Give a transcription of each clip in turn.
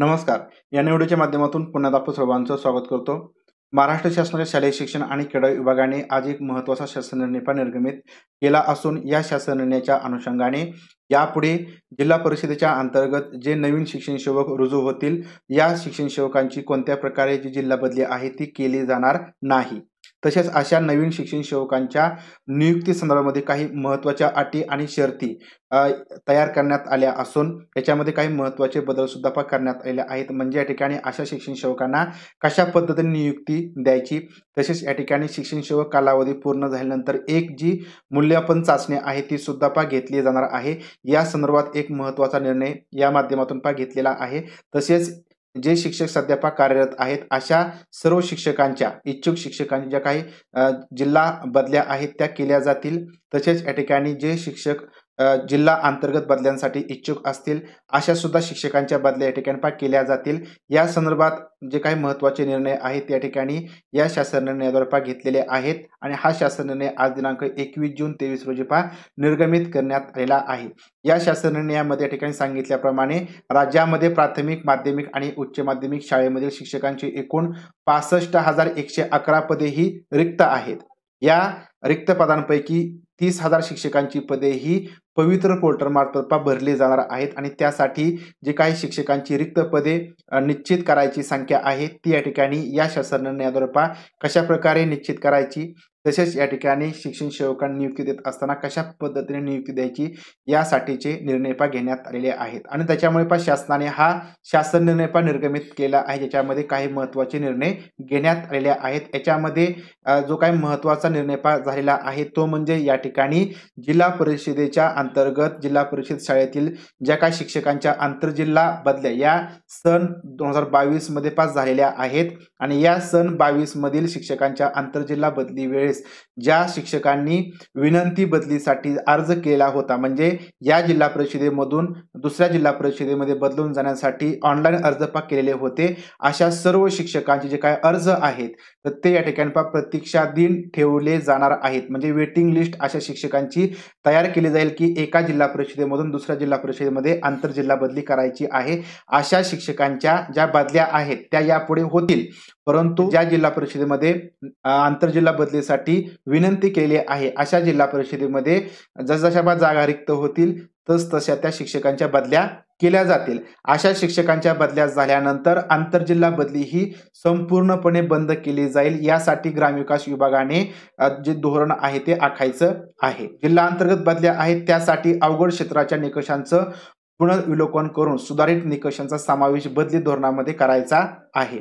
नमस्कार या निवडीच्या माध्यमातून पुन्हा दापू सर्वांचं स्वागत करतो महाराष्ट्र शासनाच्या शालेय शिक्षण आणि क्रीडा विभागाने आज एक महत्त्वाचा शासन निर्णय निर्गमित केला असून या शासन निर्णयाच्या अनुषंगाने यापुढे जिल्हा परिषदेच्या अंतर्गत जे नवीन शिक्षण सेवक रुजू होतील या शिक्षण सेवकांची कोणत्या प्रकारे जी जिल्हा बदली आहे ती केली जाणार नाही तसेच अशा नवीन शिक्षण सेवकांच्या नियुक्ती संदर्भामध्ये काही महत्त्वाच्या अटी आणि शर्ती तयार करण्यात आल्या असून याच्यामध्ये काही महत्त्वाचे बदल सुद्धा करण्यात आले आहेत म्हणजे या ठिकाणी अशा शिक्षण सेवकांना कशा पद्धतीने नियुक्ती द्यायची तसेच या ठिकाणी शिक्षण सेवक कालावधी पूर्ण झाल्यानंतर एक जी मूल्यपण चाचणी आहे ती सुद्धा पा घेतली जाणार आहे या संदर्भात एक महत्त्वाचा निर्णय या माध्यमातून पा घेतलेला आहे तसेच जे शिक्षक सध्या कार्यरत आहेत अशा सर्व शिक्षकांच्या इच्छुक शिक्षकांच्या काही जिल्हा बदल्या आहेत त्या केल्या जातील तसेच या ठिकाणी जे शिक्षक जिल्हा अंतर्गत बदल्यांसाठी इच्छुक असतील अशा सुद्धा शिक्षकांच्या बदल्या या ठिकाणी केल्या जातील या संदर्भात जे काही महत्त्वाचे निर्णय आहेत त्या ठिकाणी या शासन निर्णयाद्वारे पा घेतलेले आहेत आणि हा शासन निर्णय आज दिनांक एकवीस जून तेवीस रोजी पा निर्गमित करण्यात आलेला आहे या शासन निर्णयामध्ये या ठिकाणी सांगितल्याप्रमाणे राज्यामध्ये प्राथमिक माध्यमिक आणि उच्च माध्यमिक शाळेमधील शिक्षकांची एकूण पासष्ट हजार एकशे अकरा पदे ही रिक्त आहेत या रिक्त पदांपैकी तीस हजार शिक्षकांची पदे ही पवित्र कोर्टरमार्फत भरले जाणार आहेत आणि त्यासाठी जे काही शिक्षकांची रिक्त पदे निश्चित करायची संख्या आहे ती या ठिकाणी या शासन निर्णयाद्वारे कशा प्रकारे निश्चित करायची तसेच या ठिकाणी शिक्षण सेवकांना नियुक्ती देत असताना कशा पद्धतीने नियुक्ती द्यायची यासाठीचे निर्णयपा घेण्यात आलेले आहेत आणि त्याच्यामुळे पा शासनाने हा शासन निर्णयपा निर्गमित केला आहे ज्याच्यामध्ये काही महत्त्वाचे निर्णय घेण्यात आलेले आहेत याच्यामध्ये जो काही महत्त्वाचा निर्णयपा झालेला आहे तो म्हणजे या ठिकाणी जिल्हा परिषदेच्या अंतर्गत जिल्हा परिषद शाळेतील ज्या काही शिक्षकांच्या आंतरजिल्हा बदल्या या सन दोन हजार बावीसमध्ये पास झालेल्या आहेत आणि या सन बावीसमधील शिक्षकांच्या आंतरजिल्हा बदली वेळेस this ज्या शिक्षकांनी विनंती बदलीसाठी अर्ज केला होता म्हणजे या जिल्हा परिषदेमधून दुसऱ्या जिल्हा परिषदेमध्ये बदलून जाण्यासाठी ऑनलाईन अर्ज पा केलेले होते अशा सर्व शिक्षकांचे जे काय अर्ज आहेत तर ते या ठिकाणी पा प्रतीक्षा दिन ठेवले जाणार आहेत म्हणजे वेटिंग लिस्ट अशा शिक्षकांची तयार केली जाईल की एका जिल्हा परिषदेमधून दुसऱ्या जिल्हा परिषदेमध्ये आंतरजिल्हा बदली करायची आहे अशा शिक्षकांच्या ज्या बदल्या आहेत त्या यापुढे होतील परंतु ज्या जिल्हा परिषदेमध्ये आंतरजिल्हा बदलीसाठी विनंती केली आहे अशा जिल्हा परिषदेमध्ये जसजशा जागा रिक्त होतील तस तशा त्या शिक्षकांच्या बदल्या केल्या जातील अशा शिक्षकांच्या बदल्या झाल्यानंतर आंतरजिल्हा बदली ही संपूर्णपणे बंद केली जाईल यासाठी ग्रामविकास विभागाने जे धोरण आहे ते आखायचं आहे जिल्हा अंतर्गत बदल्या आहेत त्यासाठी अवघड क्षेत्राच्या निकषांचं पुनर्विलोकन करून सुधारित निकषांचा समावेश बदली धोरणामध्ये करायचा आहे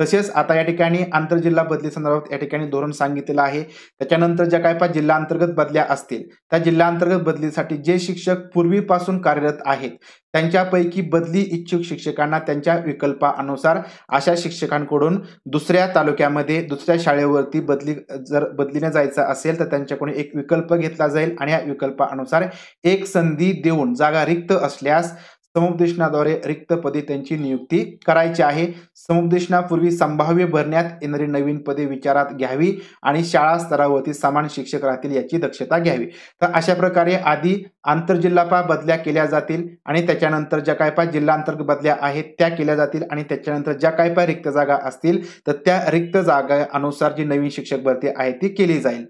तसेच आता या ठिकाणी आंतरजिल्हा बदली संदर्भात या ठिकाणी धोरण सांगितलेलं आहे त्याच्यानंतर ज्या काय पाच जिल्हा अंतर्गत बदल्या असतील त्या जिल्हा अंतर्गत बदलीसाठी जे शिक्षक पूर्वीपासून कार्यरत आहेत त्यांच्यापैकी बदली इच्छुक शिक्षकांना त्यांच्या विकल्पानुसार अशा शिक्षकांकडून दुसऱ्या तालुक्यामध्ये दुसऱ्या शाळेवरती बदली जर बदलीने जायचं असेल तर त्यांच्याकडून एक विकल्प घेतला जाईल आणि या विकल्पानुसार एक संधी देऊन जागा रिक्त असल्यास समुपदेशनाद्वारे रिक्त पदे त्यांची नियुक्ती करायची आहे समुपदेशनापूर्वी संभाव्य भरण्यात येणारी नवीन पदे विचारात घ्यावी आणि शाळा स्तरावरती समान शिक्षक राहतील याची दक्षता घ्यावी तर अशा प्रकारे आधी आंतरजिल्हापा बदल्या केल्या जातील आणि त्याच्यानंतर ज्या काय पा जिल्हा अंतर्गत बदल्या आहेत त्या केल्या जातील आणि त्याच्यानंतर ज्या काय पा रिक्त जागा असतील तर त्या रिक्त जागा अनुसार जी नवीन शिक्षक भरती आहे ती केली जाईल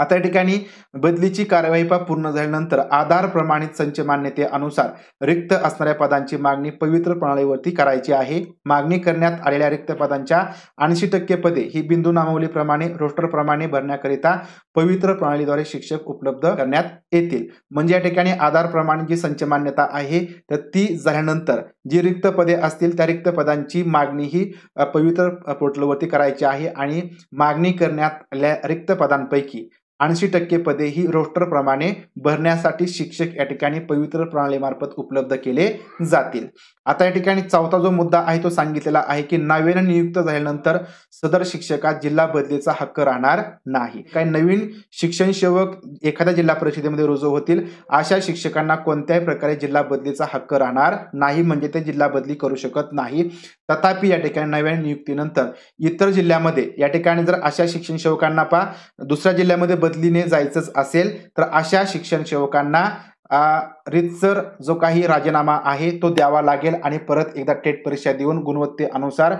आता या ठिकाणी बदलीची कार्यवाही पूर्ण झाल्यानंतर आधार प्रमाणित संच मान्यतेअनुसार रिक्त असणाऱ्या पदांची मागणी पवित्र प्रणालीवरती करायची आहे मागणी करण्यात आलेल्या रिक्त पदांच्या ऐंशी टक्के पदे ही बिंदू नामावलीप्रमाणे रोस्टरप्रमाणे भरण्याकरिता पवित्र प्रणालीद्वारे शिक्षक उपलब्ध करण्यात येतील म्हणजे या ठिकाणी आधार प्रमाणित जी संच मान्यता आहे तर ती झाल्यानंतर जी रिक्त पदे असतील त्या रिक्त पदांची मागणी ही पवित्र पोर्टलवरती करायची आहे आणि मागणी करण्यात आल्या रिक्त पदांपैकी ऐंशी टक्के पदे ही रोस्टर प्रमाणे भरण्यासाठी शिक्षक या ठिकाणी पवित्र प्रणालीमार्फत उपलब्ध केले जातील आता या ठिकाणी चौथा जो मुद्दा आहे तो सांगितलेला आहे की नव्याने नियुक्त झाल्यानंतर सदर शिक्षकात जिल्हा बदलीचा हक्क राहणार नाही काही नवीन शिक्षण सेवक एखाद्या जिल्हा परिषदेमध्ये रुजू होतील अशा शिक्षकांना कोणत्याही प्रकारे जिल्हा बदलीचा हक्क राहणार नाही म्हणजे ते जिल्हा बदली करू शकत नाही तथापि या ठिकाणी नव्या नियुक्तीनंतर इतर जिल्ह्यामध्ये या ठिकाणी जर अशा शिक्षण सेवकांना पा दुसऱ्या जिल्ह्यामध्ये बदलीने जायचंच असेल तर अशा शिक्षण सेवकांना रितसर जो काही राजीनामा आहे तो द्यावा लागेल आणि परत एकदा टेट परीक्षा देऊन गुणवत्तेनुसार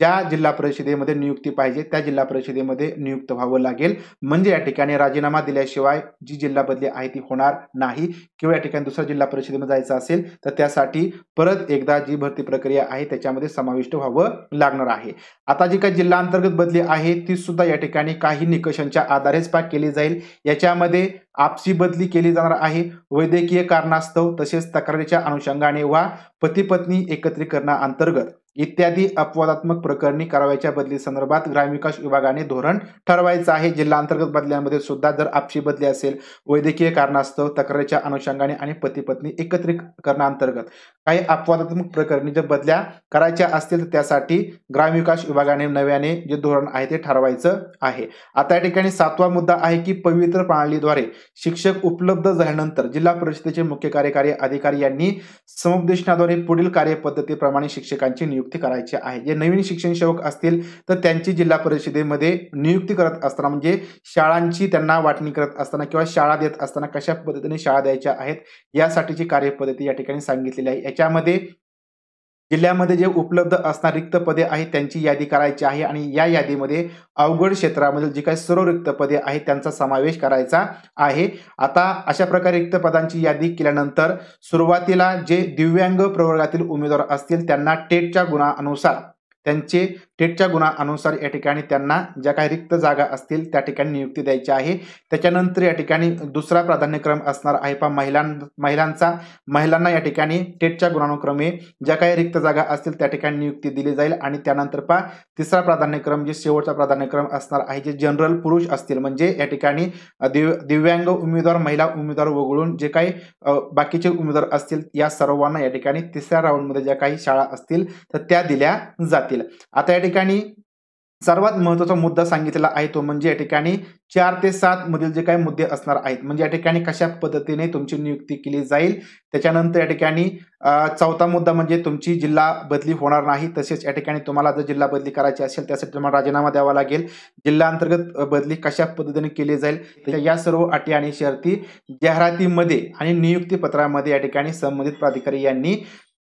ज्या जिल्हा परिषदेमध्ये नियुक्ती पाहिजे त्या जिल्हा परिषदेमध्ये नियुक्त व्हावं लागेल म्हणजे या ठिकाणी राजीनामा दिल्याशिवाय जी जिल्हा बदली आहे ती होणार नाही किंवा या ठिकाणी दुसऱ्या जिल्हा परिषदेमध्ये जायचं असेल तर त्यासाठी परत एकदा जी भरती प्रक्रिया आहे त्याच्यामध्ये समाविष्ट व्हावं लागणार आहे आता जी काही जिल्हा अंतर्गत बदली आहे ती सुद्धा या ठिकाणी काही निकषांच्या आधारेच पाक केली जाईल याच्यामध्ये आपसी बदली केली जाणार आहे वैद्यकीय कारण कारणास्तव तसेच तक्रारीच्या अनुषंगाने वा पती पत्नी एकत्रीकरणाअंतर्गत इत्यादी अपवादात्मक प्रकरणी कारवाईच्या बदली संदर्भात ग्रामविकास विभागाने धोरण ठरवायचं आहे जिल्हा अंतर्गत बदल्यांमध्ये सुद्धा जर आपशी बदली असेल वैद्यकीय कारणास्तव तक्रारीच्या अनुषंगाने आणि पती पत्नी एकत्रीकरणाअंतर्गत काही अपवादात्मक प्रकरणी जर बदल्या करायच्या असतील तर त्यासाठी ग्रामविकास विभागाने नव्याने जे धोरण आहे ते ठरवायचं आहे आता या ठिकाणी सातवा मुद्दा आहे की पवित्र प्रणालीद्वारे शिक्षक उपलब्ध झाल्यानंतर जिल्हा परिषदेचे मुख्य कार्यकारी अधिकारी यांनी समुपदेशनाद्वारे पुढील कार्यपद्धतीप्रमाणे शिक्षकांची नियुक्ती करायची आहे जे नवीन शिक्षण सेवक असतील तर त्यांची जिल्हा परिषदेमध्ये नियुक्ती करत असताना म्हणजे शाळांची त्यांना वाटणी करत असताना किंवा शाळा देत असताना कशा पद्धतीने शाळा द्यायच्या आहेत यासाठीची कार्यपद्धती या ठिकाणी सांगितलेली आहे याच्यामध्ये जिल्ह्यामध्ये जे उपलब्ध असणार रिक्त पदे आहेत त्यांची यादी करायची आहे आणि या यादीमध्ये अवघड क्षेत्रामधील जी काही सर्व रिक्त पदे आहेत त्यांचा समावेश करायचा आहे आता अशा प्रकारे रिक्त पदांची यादी केल्यानंतर सुरुवातीला जे दिव्यांग प्रवर्गातील उमेदवार असतील त्यांना टेटच्या गुणानुसार त्यांचे टेटच्या गुणानुसार या ठिकाणी त्यांना ज्या काही रिक्त जागा असतील त्या ठिकाणी नियुक्ती द्यायची आहे त्याच्यानंतर या ठिकाणी दुसरा प्राधान्यक्रम असणार आहे पहा महिलां महिलांचा महिलांना या ठिकाणी टेटच्या गुणानुक्रमे ज्या काही रिक्त जागा असतील त्या ठिकाणी नियुक्ती दिली जाईल आणि त्यानंतर पहा तिसरा प्राधान्यक्रम जे शेवटचा प्राधान्यक्रम असणार आहे जे जनरल पुरुष असतील म्हणजे या ठिकाणी दिव्यांग उमेदवार महिला उमेदवार वगळून जे काही बाकीचे उमेदवार असतील या सर्वांना या ठिकाणी तिसऱ्या राऊंडमध्ये ज्या काही शाळा असतील तर त्या दिल्या जातील जातील आता या ठिकाणी सर्वात महत्वाचा मुद्दा सांगितलेला आहे तो म्हणजे या ठिकाणी चार ते सात मधील जे काही मुद्दे असणार आहेत म्हणजे या ठिकाणी कशा पद्धतीने तुमची नियुक्ती केली जाईल त्याच्यानंतर या ठिकाणी चौथा मुद्दा म्हणजे तुमची जिल्हा बदली होणार नाही तसेच या ठिकाणी तुम्हाला जर जिल्हा बदली करायची असेल त्यासाठी तुम्हाला राजीनामा द्यावा लागेल जिल्हा अंतर्गत बदली कशा पद्धतीने केली जाईल या सर्व अटी आणि शर्ती जाहिरातीमध्ये आणि नियुक्ती पत्रामध्ये या ठिकाणी संबंधित प्राधिकारी यांनी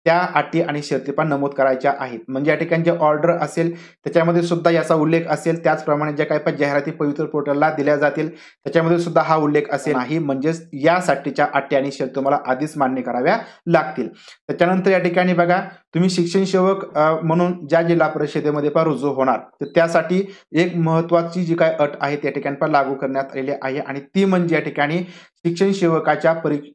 त्या अटी आणि शर्ती पण नमूद करायच्या आहेत म्हणजे या ठिकाणी जे ऑर्डर असेल त्याच्यामध्ये सुद्धा याचा उल्लेख असेल त्याचप्रमाणे ज्या काही जाहिराती पवित्र पोर्टलला दिल्या जातील त्याच्यामध्ये सुद्धा हा उल्लेख असेल नाही म्हणजेच यासाठीच्या अटी आणि शर्ती तुम्हाला आधीच मान्य कराव्या लागतील त्याच्यानंतर या ठिकाणी बघा तुम्ही शिक्षण सेवक म्हणून ज्या जिल्हा परिषदेमध्ये पण रुजू होणार तर त्यासाठी एक महत्वाची जी काय अट आहे त्या ठिकाणी पण लागू करण्यात आलेली आहे आणि ती म्हणजे या ठिकाणी शिक्षण सेवकाच्या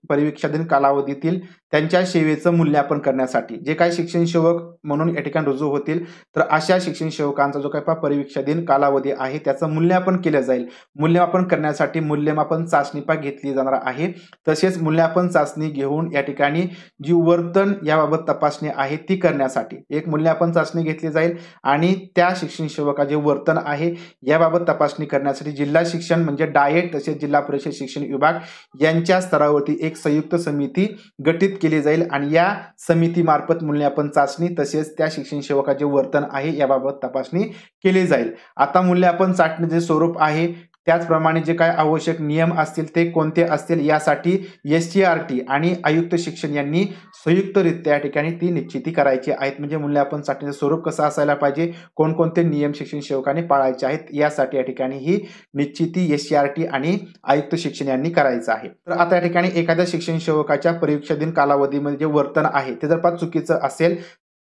परिवीक्षाधीन कालावधीतील त्यांच्या सेवेचं मूल्यांकन करण्यासाठी जे काय शिक्षण सेवक म्हणून या ठिकाणी रुजू होतील तर अशा शिक्षण सेवकांचा जो काही परिवीक्षाधीन कालावधी आहे त्याचं मूल्यांकन केलं जाईल मूल्यमापन करण्यासाठी मूल्यमापन चाचणी पण घेतली जाणार आहे तसेच मूल्यापन चाचणी घेऊन या ठिकाणी जी वर्तन याबाबत तपासणी आहे व्यक्ती करण्यासाठी एक मूल्यांकन चाचणी घेतली जाईल आणि त्या शिक्षण सेवकाचे वर्तन आहे याबाबत तपासणी करण्यासाठी जिल्हा शिक्षण म्हणजे डायट तसेच जिल्हा परिषद शिक्षण विभाग यांच्या स्तरावरती एक संयुक्त समिती गठीत केली जाईल आणि या समितीमार्फत मूल्यांकन चाचणी तसेच त्या शिक्षण सेवकाचे वर्तन आहे याबाबत तपासणी केली जाईल आता मूल्यांकन चाचणीचे स्वरूप आहे त्याचप्रमाणे जे काय आवश्यक नियम असतील ते कोणते असतील यासाठी एस सी आर टी आणि आयुक्त शिक्षण यांनी संयुक्तरित्या या ठिकाणी ती निश्चिती करायची आहेत म्हणजे मूल्यांकन साठीचं स्वरूप कसं असायला पाहिजे कोणकोणते नियम शिक्षण सेवकाने पाळायचे आहेत यासाठी या ठिकाणी ही निश्चिती एस सी आर टी आणि आयुक्त शिक्षण यांनी करायचं आहे तर आता या ठिकाणी एखाद्या शिक्षण सेवकाच्या परीक्षा दिन कालावधीमध्ये जे वर्तन आहे ते जर पाच चुकीचं असेल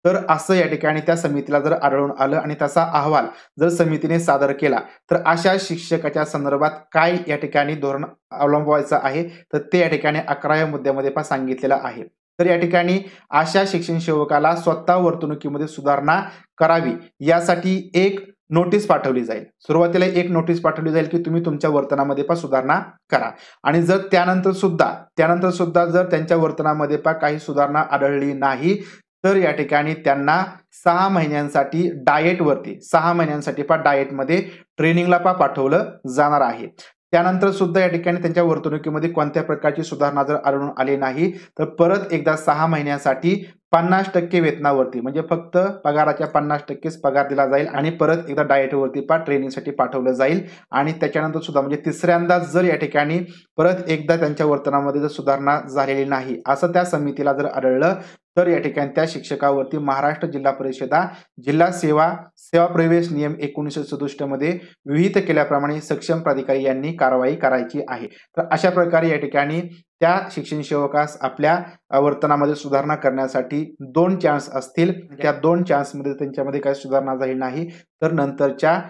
तर असं या ठिकाणी त्या समितीला जर आढळून आलं आणि त्याचा अहवाल जर समितीने सादर केला तर अशा शिक्षकाच्या संदर्भात काय या ठिकाणी धोरण अवलंबवायचं आहे तर ते या ठिकाणी अकराव्या मुद्द्यामध्ये पण सांगितलेलं आहे तर या ठिकाणी अशा शिक्षण सेवकाला स्वतः वर्तणुकीमध्ये सुधारणा करावी यासाठी एक नोटीस पाठवली जाईल सुरुवातीला एक नोटीस पाठवली जाईल की तुम्ही तुमच्या वर्तनामध्ये पण सुधारणा करा आणि जर त्यानंतर सुद्धा त्यानंतर सुद्धा जर त्यांच्या वर्तनामध्ये पण काही सुधारणा आढळली नाही तर या ठिकाणी त्यांना सहा महिन्यांसाठी डाएटवरती सहा महिन्यांसाठी पा डाएटमध्ये ट्रेनिंगला पा पाठवलं जाणार आहे त्यानंतर सुद्धा या ठिकाणी त्यांच्या वर्तणुकीमध्ये कोणत्या प्रकारची सुधारणा जर आढळून आली नाही तर परत एकदा सहा महिन्यासाठी पन्नास टक्के वेतनावरती म्हणजे फक्त पगाराच्या पन्नास टक्केच पगार दिला जाईल आणि परत एकदा डायटवरती पा ट्रेनिंगसाठी पाठवलं जाईल आणि त्याच्यानंतर सुद्धा म्हणजे तिसऱ्यांदा जर या ठिकाणी परत एकदा त्यांच्या वर्तनामध्ये जर सुधारणा झालेली नाही असं त्या समितीला जर आढळलं तर या ठिकाणी त्या शिक्षकावरती महाराष्ट्र जिल्हा परिषदा जिल्हा सेवा सेवा प्रवेश नियम एकोणीसशे सदुसष्ट मध्ये विहित केल्याप्रमाणे सक्षम प्राधिकारी यांनी कारवाई करायची आहे तर अशा प्रकारे या ठिकाणी त्या शिक्षण सेवकास आपल्या वर्तनामध्ये सुधारणा करण्यासाठी दोन चान्स असतील म्हणजे त्या दोन चान्समध्ये त्यांच्यामध्ये काही सुधारणा झाली नाही तर नंतरच्या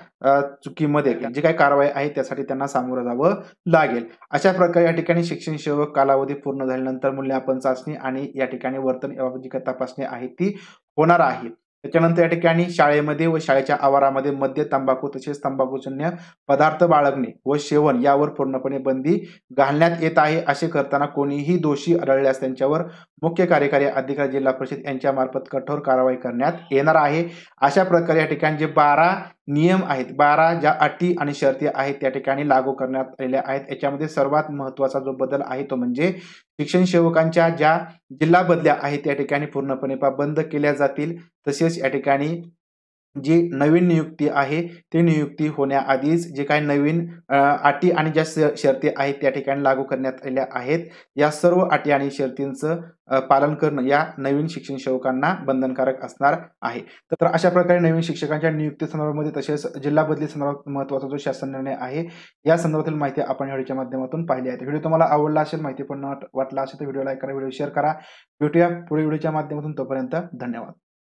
चुकीमध्ये जे काही कारवाई आहे त्यासाठी त्यांना सामोरं जावं लागेल अशा प्रकारे या ठिकाणी शिक्षण सेवक कालावधी पूर्ण झाल्यानंतर मूल्यांकन चाचणी आणि या ठिकाणी वर्तन जी तपासणी आहे ती होणार आहे त्याच्यानंतर या ठिकाणी शाळेमध्ये व शाळेच्या आवारामध्ये मध्य तंबाखू तसेच तंबाखूजन्य पदार्थ बाळगणे व सेवन यावर पूर्णपणे बंदी घालण्यात येत आहे असे करताना कोणीही दोषी आढळल्यास त्यांच्यावर मुख्य कार्यकारी अधिकारी जिल्हा परिषद यांच्यामार्फत कठोर कारवाई करण्यात येणार आहे अशा प्रकारे या ठिकाणी जे बारा नियम आहेत बारा ज्या अटी आणि शर्ती आहेत त्या ठिकाणी लागू करण्यात आलेल्या आहेत याच्यामध्ये सर्वात महत्वाचा जो बदल आहे तो म्हणजे शिक्षण सेवकांच्या ज्या जिल्हा बदल्या आहेत त्या ठिकाणी पूर्णपणे बंद केल्या जातील तसेच या ठिकाणी जी नवीन नियुक्ती आहे ती नियुक्ती होण्याआधीच जे काही नवीन अटी आणि ज्या शर्ती आहेत त्या ठिकाणी लागू करण्यात आल्या आहेत या सर्व अटी आणि शर्तींचं पालन करणं या नवीन शिक्षण सेवकांना बंधनकारक असणार आहे तर अशा प्रकारे नवीन शिक्षकांच्या नियुक्ती संदर्भामध्ये तसेच जिल्हा बदली संदर्भात महत्त्वाचा जो शासन निर्णय आहे या संदर्भातील माहिती आपण व्हिडिओच्या माध्यमातून पाहिली आहे व्हिडिओ तुम्हाला आवडला असेल माहिती पण वाटला असेल तर व्हिडिओ लाईक करा व्हिडिओ शेअर करा भेटूया पुढे व्हिडिओच्या माध्यमातून तोपर्यंत धन्यवाद